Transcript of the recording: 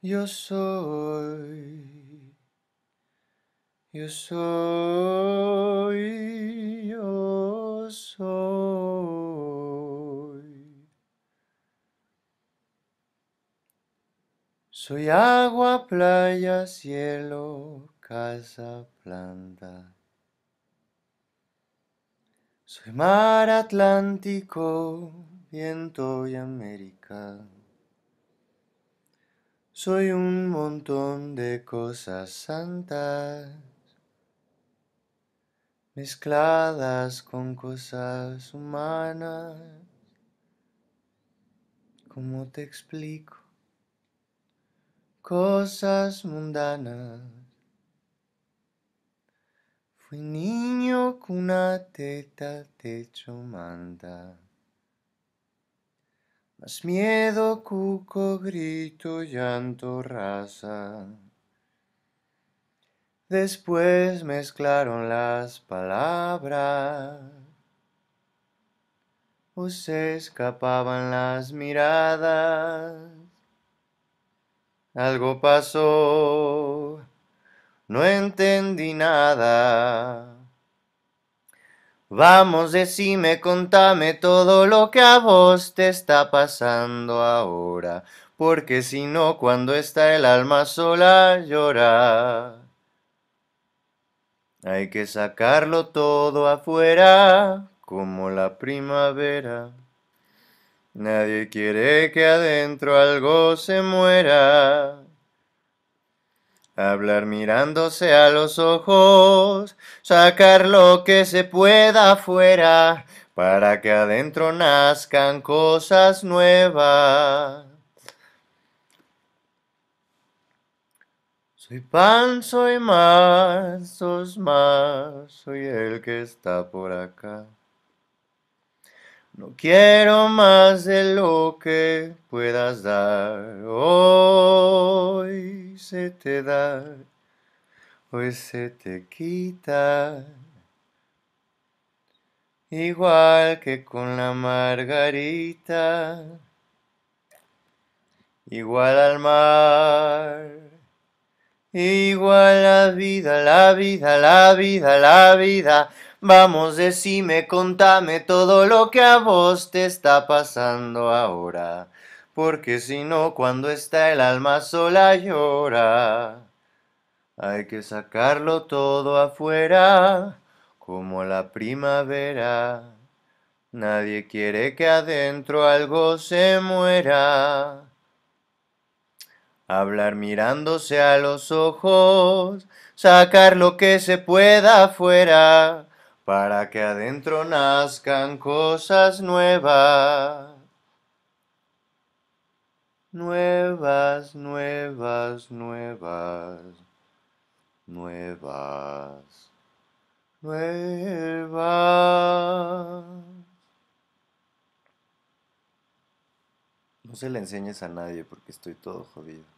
Yo soy, yo soy, yo soy. Soy agua, playa, cielo, casa, planta. Soy mar Atlántico, viento y América. Soy un montón de cosas santas mezcladas con cosas humanas. ¿Cómo te explico? Cosas mundanas. Fui niño con una teta, techo, manta. Más miedo, cuco, grito, llanto, raza. Después mezclaron las palabras o se escapaban las miradas. Algo pasó, no entendí nada. Vamos, decime, contame todo lo que a vos te está pasando ahora, porque si no, cuando está el alma sola llora. Hay que sacarlo todo afuera, como la primavera. Nadie quiere que adentro algo se muera hablar mirándose a los ojos, sacar lo que se pueda afuera, para que adentro nazcan cosas nuevas. Soy pan, soy más, sos más, soy el que está por acá. No quiero más de lo que puedas dar. Hoy se te da, hoy se te quita. Igual que con la margarita, igual al mar, igual la vida, la vida, la vida, la vida. Vamos, decime, contame todo lo que a vos te está pasando ahora, porque si no, cuando está el alma sola llora. Hay que sacarlo todo afuera, como la primavera. Nadie quiere que adentro algo se muera. Hablar mirándose a los ojos, sacar lo que se pueda afuera para que adentro nazcan cosas nuevas. Nuevas, nuevas, nuevas, nuevas, nuevas. No se le enseñes a nadie porque estoy todo jodido.